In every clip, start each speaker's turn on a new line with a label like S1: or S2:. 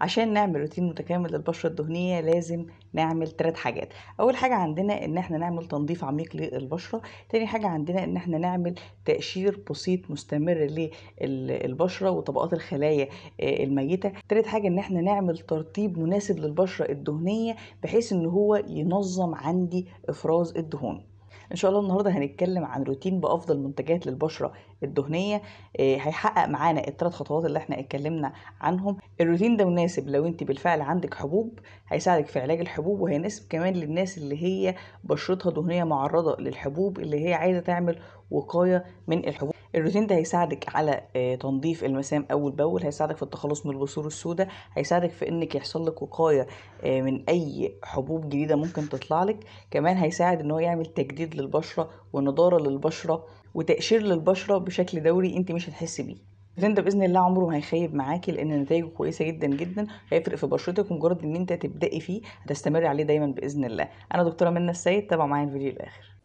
S1: عشان نعمل روتين متكامل للبشره الدهنيه لازم نعمل تلات حاجات اول حاجه عندنا ان احنا نعمل تنظيف عميق للبشره تاني حاجه عندنا ان احنا نعمل تقشير بسيط مستمر للبشره وطبقات الخلايا آه، الميته تالت حاجه ان احنا نعمل ترطيب مناسب للبشره الدهنيه بحيث ان هو ينظم عندي افراز الدهون ان شاء الله النهارده هنتكلم عن روتين بافضل منتجات للبشره الدهنيه آه، هيحقق معانا الثلاث خطوات اللي احنا اتكلمنا عنهم الروتين ده مناسب لو انت بالفعل عندك حبوب هيساعدك في علاج الحبوب وهيناسب كمان للناس اللي هي بشرتها دهنيه معرضه للحبوب اللي هي عايزه تعمل وقايه من الحبوب الروتين ده هيساعدك على آه، تنظيف المسام اول باول هيساعدك في التخلص من البثور السوداء هيساعدك في انك يحصل لك وقايه آه، من اي حبوب جديده ممكن تطلع لك كمان هيساعد ان هو يعمل تجديد للبشره ونضاره للبشره وتقشير للبشره بشكل دوري انت مش هتحسي بيه الروتين ده باذن الله عمره ما هيخيب معاكي لان نتائجه كويسه جدا جدا هيفرق في بشرتك ومجرد ان انت تبداي فيه هتستمري عليه دايما باذن الله انا دكتوره منى السيد تابعوا معايا الفيديو الاخر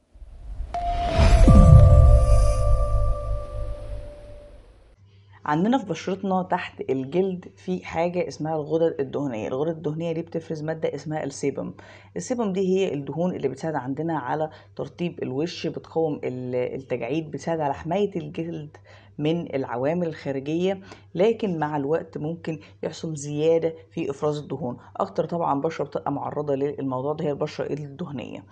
S1: عندنا في بشرتنا تحت الجلد في حاجة اسمها الغدد الدهنية الغدد الدهنية دي بتفرز مادة اسمها السيبم السيبم دي هي الدهون اللي بتساعد عندنا على ترطيب الوش بتقاوم التجاعيد بتساعد على حماية الجلد من العوامل الخارجية لكن مع الوقت ممكن يحصل زيادة في إفراز الدهون أكتر طبعا بشرة بتبقى معرضة للموضوع ده هي البشرة الدهنية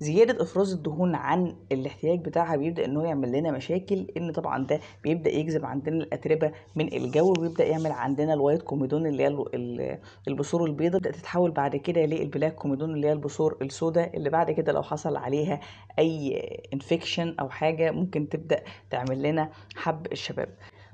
S1: زيادة افراز الدهون عن الاحتياج بتاعها بيبدأ ان هو يعمل لنا مشاكل ان طبعا ده بيبدأ يجذب عندنا الاتربة من الجو وبيبدأ يعمل عندنا الوايت كوميدون اللي هي البثور البيضاء تبدأ تتحول بعد كده للبلاك كوميدون اللي هي البثور السوداء اللي بعد كده لو حصل عليها اي انفكشن او حاجة ممكن تبدأ تعمل لنا حب الشباب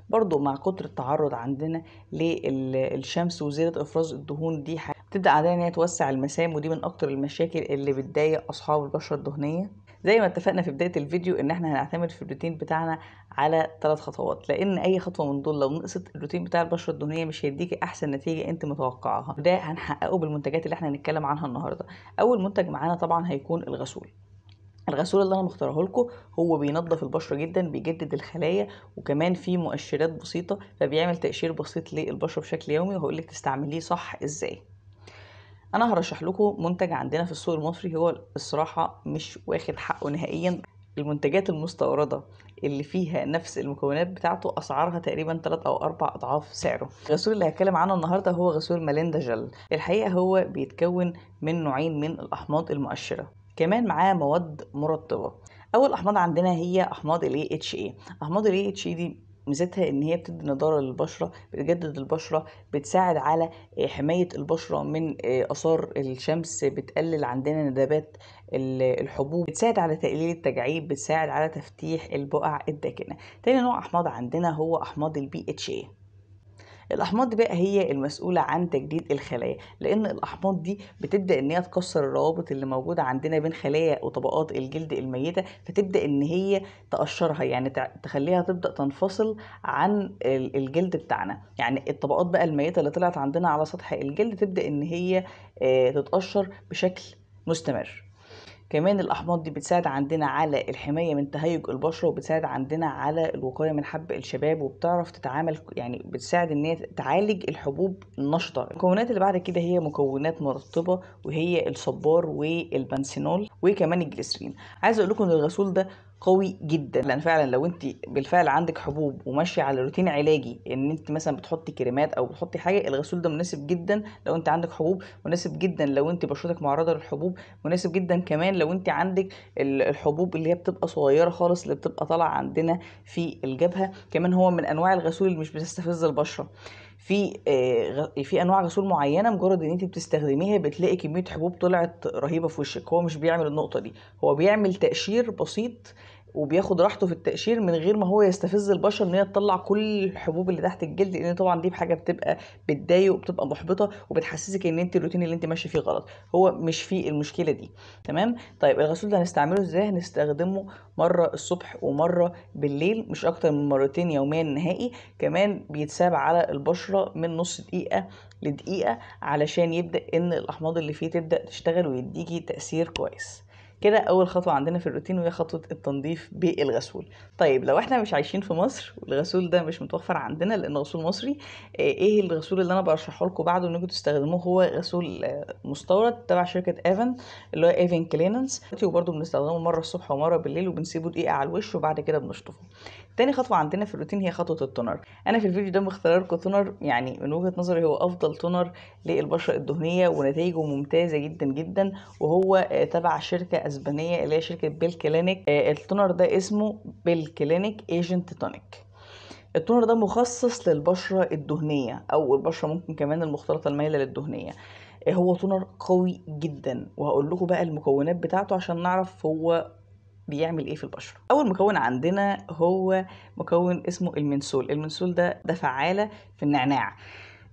S1: برضو مع كتر التعرض عندنا للشمس وزيادة افراز الدهون دي حاجة تبدا عمليه ان هي توسع المسام ودي من اكتر المشاكل اللي بتضايق اصحاب البشره الدهنيه زي ما اتفقنا في بدايه الفيديو ان احنا هنعتمد في الروتين بتاعنا على ثلاث خطوات لان اي خطوه من دول لو نقصت الروتين بتاع البشره الدهنيه مش هيديك احسن نتيجه انت متوقعاها وده هنحققه بالمنتجات اللي احنا هنتكلم عنها النهارده اول منتج معانا طبعا هيكون الغسول الغسول اللي انا مختاره لكم هو بينظف البشره جدا بيجدد الخلايا وكمان فيه مؤشرات بسيطه فبيعمل تقشير بسيط للبشره بشكل يومي وهقول لك تستعمليه صح ازاي انا هرشح لكم منتج عندنا في السوق المصري هو الصراحه مش واخد حقه نهائيا المنتجات المستورده اللي فيها نفس المكونات بتاعته اسعارها تقريبا 3 او 4 اضعاف سعره الغسول اللي هتكلم عنه النهارده هو غسول ماليندا جل الحقيقه هو بيتكون من نوعين من الاحماض المؤشره كمان معاه مواد مرطبه اول احماض عندنا هي احماض الـ AHA احماض الـ AHA دي ميزتها ان هي بتدي نضاره للبشره بتجدد البشره بتساعد على آه، حمايه البشره من آه، اثار الشمس بتقلل عندنا ندبات الحبوب بتساعد على تقليل التجاعيد بتساعد على تفتيح البقع الداكنه تاني نوع احماض عندنا هو احماض البي اتش اي الاحماض دي بقى هي المسؤوله عن تجديد الخلايا لان الاحماض دي بتبدا ان هي تكسر الروابط اللي موجوده عندنا بين خلايا وطبقات الجلد الميته فتبدا ان هي تقشرها يعني تخليها تبدا تنفصل عن الجلد بتاعنا يعني الطبقات بقى الميته اللي طلعت عندنا على سطح الجلد تبدا ان هي آه، تتقشر بشكل مستمر كمان الاحماض دي بتساعد عندنا على الحمايه من تهيج البشره وبتساعد عندنا على الوقايه من حب الشباب وبتعرف تتعامل يعني بتساعد ان هي تعالج الحبوب النشطه المكونات اللي بعد كده هي مكونات مرطبه وهي الصبار والبنسينول وكمان الجليسرين عايز اقول لكم ان الغسول ده قوي جدا لان فعلا لو انت بالفعل عندك حبوب وماشيه على روتين علاجي ان انت مثلا بتحطي كريمات او بتحطي حاجه الغسول ده مناسب جدا لو انت عندك حبوب مناسب جدا لو انت بشرتك معرضه للحبوب مناسب جدا كمان لو انت عندك الحبوب اللي هي بتبقى صغيره خالص اللي بتبقى طالعه عندنا في الجبهه كمان هو من انواع الغسول اللي مش بتستفز البشره في آه، في انواع غسول معينه مجرد ان انت بتستخدميها بتلاقي كميه حبوب طلعت رهيبه في وشك هو مش بيعمل النقطه دي هو بيعمل تقشير بسيط وبياخد راحته في التقشير من غير ما هو يستفز البشره ان هي تطلع كل الحبوب اللي تحت الجلد لان طبعا دي بحاجه بتبقى بتضايق وبتبقى محبطه وبتحسسك ان انت الروتين اللي انت ماشي فيه غلط هو مش فيه المشكله دي تمام طيب الغسول ده هنستعمله ازاي هنستخدمه مره الصبح ومره بالليل مش اكتر من مرتين يوميا نهائي كمان بيتساب على البشره من نص دقيقه لدقيقه علشان يبدا ان الاحماض اللي فيه تبدا تشتغل ويديكي تاثير كويس كده اول خطوه عندنا في الروتين وهي خطوه التنظيف بالغسول طيب لو احنا مش عايشين في مصر والغسول ده مش متوفر عندنا لان غسول مصري آه، ايه الغسول اللي انا برشحه لكم بعده انكم تستخدموه هو غسول آه، مستورد تبع شركه ايفن اللي هو ايفن كليننس وبرده بنستخدمه مره الصبح ومره بالليل وبنسيبه دقيقه على الوش وبعد كده بنشطفه تاني خطوه عندنا في الروتين هي خطوه التونر انا في الفيديو ده مختار لكم تونر يعني من وجهه نظري هو افضل تونر للبشره الدهنيه ونتائجه ممتازه جدا جدا وهو آه، تبع شركه اسبانيه اللي هي شركه بيل كلينيك آه، التونر ده اسمه بيل كلينيك ايجنت تونيك التونر ده مخصص للبشرة الدهنية أو البشرة ممكن كمان المختلطة المايلة للدهنية آه، هو تونر قوي جدا وهقول لكم بقى المكونات بتاعته عشان نعرف هو بيعمل ايه في البشره اول مكون عندنا هو مكون اسمه المنسول المنسول ده ده فعاله في النعناع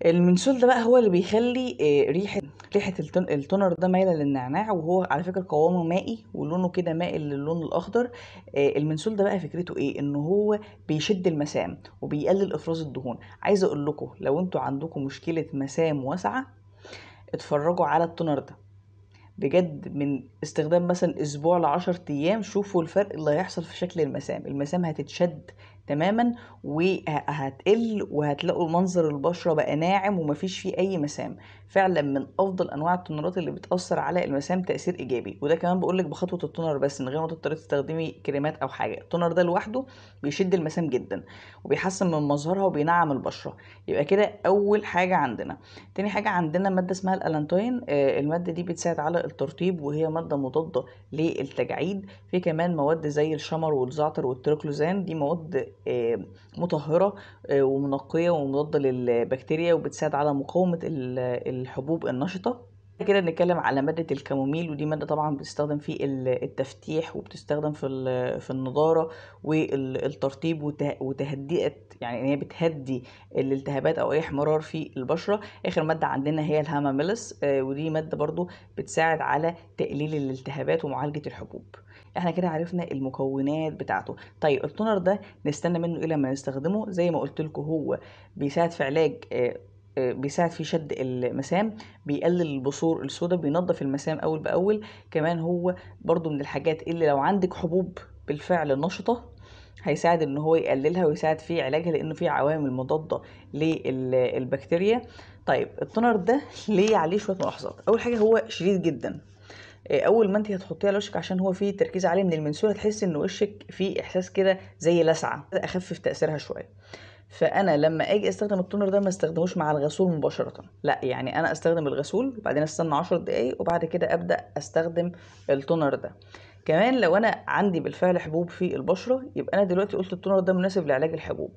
S1: المنسول ده بقى هو اللي بيخلي آه، ريحه ريحه التونر ده مايله للنعناع وهو على فكره قوامه مائي ولونه كده مائل للون الاخضر آه، المنسول ده بقى فكرته ايه ان هو بيشد المسام وبيقلل افراز الدهون عايز اقول لكم لو انتوا عندكم مشكله مسام واسعه اتفرجوا على التونر ده بجد من استخدام مثلا اسبوع لعشر ايام شوفوا الفرق اللي هيحصل في شكل المسام المسام هتتشد تماما وهتقل وهتلاقوا منظر البشرة بقى ناعم ومفيش فيه اي مسام فعلا من افضل انواع التونرات اللي بتاثر على المسام تاثير ايجابي وده كمان بقول لك بخطوه التونر بس من غير ما تضطري تستخدمي كريمات او حاجه التونر ده لوحده بيشد المسام جدا وبيحسن من مظهرها وبينعم البشره يبقى كده اول حاجه عندنا تاني حاجه عندنا ماده اسمها الالانتوين آه الماده دي بتساعد على الترطيب وهي ماده مضاده للتجاعيد في كمان مواد زي الشمر والزعتر والتركلوزان دي مواد آه مطهره آه ومنقيه ومضاده للبكتيريا وبتساعد على مقاومه الحبوب النشطة كده بنتكلم على مادة الكاموميل ودي مادة طبعا بتستخدم في التفتيح وبتستخدم في في النضارة والترطيب وتهدئة يعني ان هي بتهدي الالتهابات او اي احمرار في البشرة اخر مادة عندنا هي الهاماميلس آه، ودي مادة برضو بتساعد على تقليل الالتهابات ومعالجة الحبوب احنا كده عرفنا المكونات بتاعته طيب التونر ده نستنى منه ايه لما نستخدمه زي ما قلت لكم هو بيساعد في علاج آه، بيساعد في شد المسام بيقلل البثور السوداء بينظف المسام اول باول كمان هو برضو من الحاجات اللي لو عندك حبوب بالفعل نشطه هيساعد ان هو يقللها ويساعد في علاجها لانه في عوامل مضاده للبكتيريا طيب التونر ده ليه عليه شويه ملاحظات اول حاجه هو شديد جدا آه، اول ما انت هتحطيه على وشك عشان هو فيه تركيز عالي من المنسوله تحس ان وشك فيه احساس كده زي لسعه اخفف تاثيرها شويه فانا لما اجي استخدم التونر ده ما استخدموش مع الغسول مباشره لا يعني انا استخدم الغسول وبعدين استنى 10 دقايق وبعد كده ابدا استخدم التونر ده كمان لو انا عندي بالفعل حبوب في البشره يبقى انا دلوقتي قلت التونر ده مناسب لعلاج الحبوب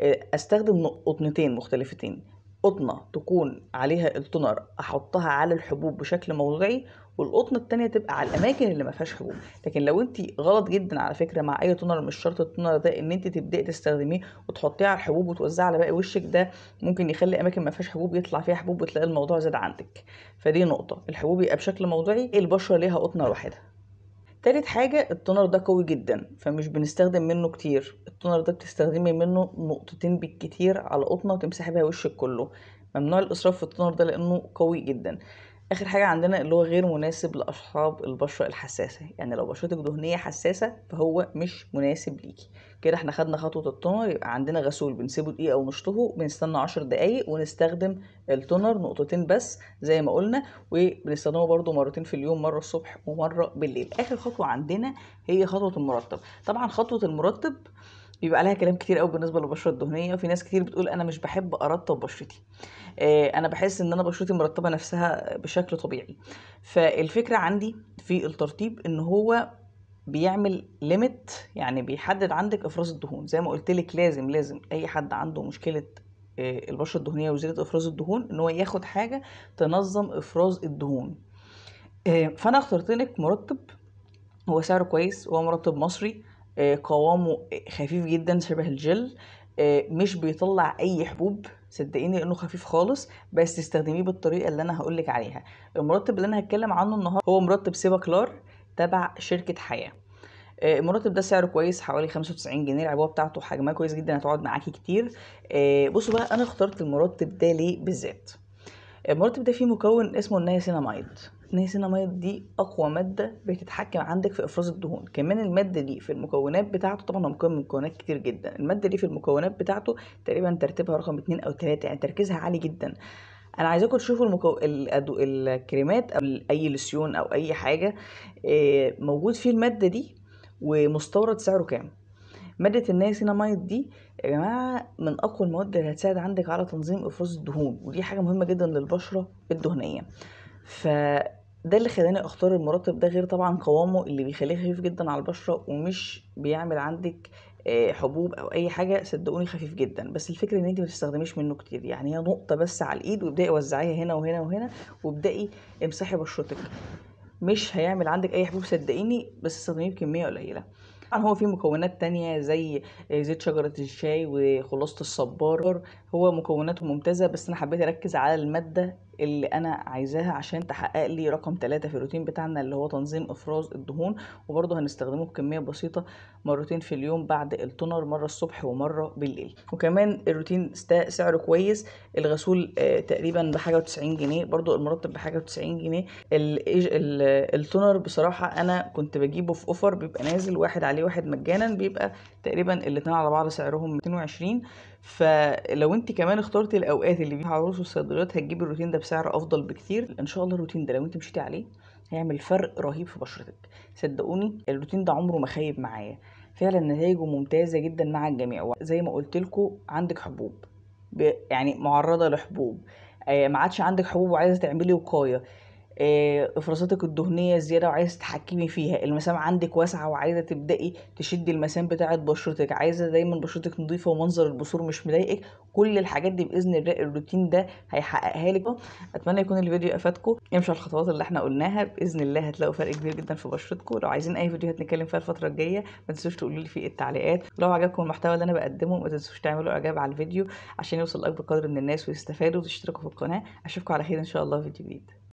S1: آه، استخدم قطنتين مختلفتين قطنه تكون عليها التونر احطها على الحبوب بشكل موضعي والقطن التانية تبقى على الاماكن اللي ما فيهاش حبوب لكن لو انت غلط جدا على فكره مع اي تونر مش شرط التونر ده ان انت تبداي تستخدميه وتحطيه على الحبوب وتوزعيه على باقي وشك ده ممكن يخلي اماكن ما فيهاش حبوب يطلع فيها حبوب وتلاقي الموضوع زاد عندك فدي نقطه الحبوب يبقى بشكل موضوعي البشره ليها قطنه واحدة تالت حاجة التونر ده قوي جدا فمش بنستخدم منه كتير التونر ده بتستخدمي منه نقطتين بالكتير على قطنة وتمسحي بيها وشك كله ممنوع الإسراف في التونر ده لأنه قوي جدا اخر حاجه عندنا اللي هو غير مناسب لاصحاب البشره الحساسه يعني لو بشرتك دهنيه حساسه فهو مش مناسب ليكي كده احنا خدنا خطوه التونر يبقى عندنا غسول بنسيبه دقيقه ونشطه بنستنى عشر دقايق ونستخدم التونر نقطتين بس زي ما قلنا وبنستخدمه برده مرتين في اليوم مره الصبح ومره بالليل اخر خطوه عندنا هي خطوه المرطب طبعا خطوه المرطب بيبقى عليها كلام كتير قوي بالنسبه للبشره الدهنيه وفي ناس كتير بتقول انا مش بحب ارطب بشرتي آه، انا بحس ان انا بشرتي مرطبه نفسها بشكل طبيعي فالفكره عندي في الترطيب ان هو بيعمل ليميت يعني بيحدد عندك افراز الدهون زي ما قلت لك لازم لازم اي حد عنده مشكله آه، البشره الدهنيه وزياده افراز الدهون ان هو ياخد حاجه تنظم افراز الدهون آه، فانا اخترت لك مرطب هو سعره كويس هو مرطب مصري آه، قوامه خفيف جدا شبه الجل آه، مش بيطلع اي حبوب صدقيني انه خفيف خالص بس استخدميه بالطريقه اللي انا هقولك عليها المرطب اللي انا هتكلم عنه النهارده هو مرطب سيبا كلار تبع شركه حياه آه، المرتب ده سعره كويس حوالي 95 جنيه العبوه بتاعته حجمها كويس جدا هتقعد معاكي كتير بصوا بقى انا اخترت المرتب ده ليه بالذات المرتب ده فيه مكون اسمه النياسيناميد نحس دي اقوى ماده بتتحكم عندك في افراز الدهون كمان الماده دي في المكونات بتاعته طبعا هو مكون من مكونات كتير جدا الماده دي في المكونات بتاعته تقريبا ترتيبها رقم اتنين او تلاته يعني تركيزها عالي جدا انا عايزاكم تشوفوا المكو... الأدو... الكريمات او اي لسيون او اي حاجه آه، موجود فيه الماده دي ومستورد سعره كام مادة النياسيناميد دي يا جماعة من أقوى المواد اللي هتساعد عندك على تنظيم إفراز الدهون ودي حاجة مهمة جدا للبشرة الدهنية ف ده اللي خلاني اختار المرطب ده غير طبعا قوامه اللي بيخليه خفيف جدا على البشره ومش بيعمل عندك آه، حبوب او اي حاجه صدقوني خفيف جدا بس الفكره ان انت ما تستخدميش منه كتير يعني هي نقطه بس على الايد وابداي وزعيها هنا وهنا وهنا وابداي امسحي بشرتك مش هيعمل عندك اي حبوب صدقيني بس استخدميه بكميه قليله طبعا هو فيه مكونات تانية زي آه، زيت شجرة الشاي وخلاصة الصبار هو مكوناته ممتازة بس أنا حبيت أركز على المادة اللي انا عايزاها عشان تحقق لي رقم ثلاثة في الروتين بتاعنا اللي هو تنظيم افراز الدهون وبرضه هنستخدمه بكميه بسيطه مرتين في اليوم بعد التونر مره الصبح ومره بالليل وكمان الروتين سعره كويس الغسول آه، تقريبا بحاجه و90 جنيه برضه المرطب بحاجه و90 جنيه التونر بصراحه انا كنت بجيبه في اوفر بيبقى نازل واحد عليه واحد مجانا بيبقى تقريبا الاتنين على بعض سعرهم 220 فلو انت كمان اخترتي الاوقات اللي فيها عروس وصيدليات هتجيبي الروتين ده بسعر افضل بكتير ان شاء الله الروتين ده لو انت مشيتي عليه هيعمل فرق رهيب في بشرتك صدقوني الروتين ده عمره ما خايب معايا فعلا نتائجه ممتازه جدا مع الجميع زي ما قلت لكم عندك حبوب يعني معرضه لحبوب آه، ما عادش عندك حبوب وعايزه تعملي وقايه آه، افرازاتك الدهنيه زياده وعايزه تتحكمي فيها المسام عندك واسعه وعايزه تبداي تشدي المسام بتاعه بشرتك عايزه دايما بشرتك نظيفه ومنظر البثور مش مضايقك كل الحاجات دي باذن الله الروتين ده هيحققها لك اتمنى يكون الفيديو افادكم امشوا على الخطوات اللي احنا قلناها باذن الله هتلاقوا فرق كبير جدا في بشرتكم لو عايزين اي فيديوهات نتكلم فيها الفتره الجايه ما تنسوش تقولوا لي في التعليقات ولو عجبكم المحتوى اللي انا بقدمه ما تنسوش تعملوا اعجاب على الفيديو عشان يوصل لاكبر قدر من الناس ويستفادوا وتشتركوا في القناه اشوفكم على خير ان شاء الله في فيديو جديد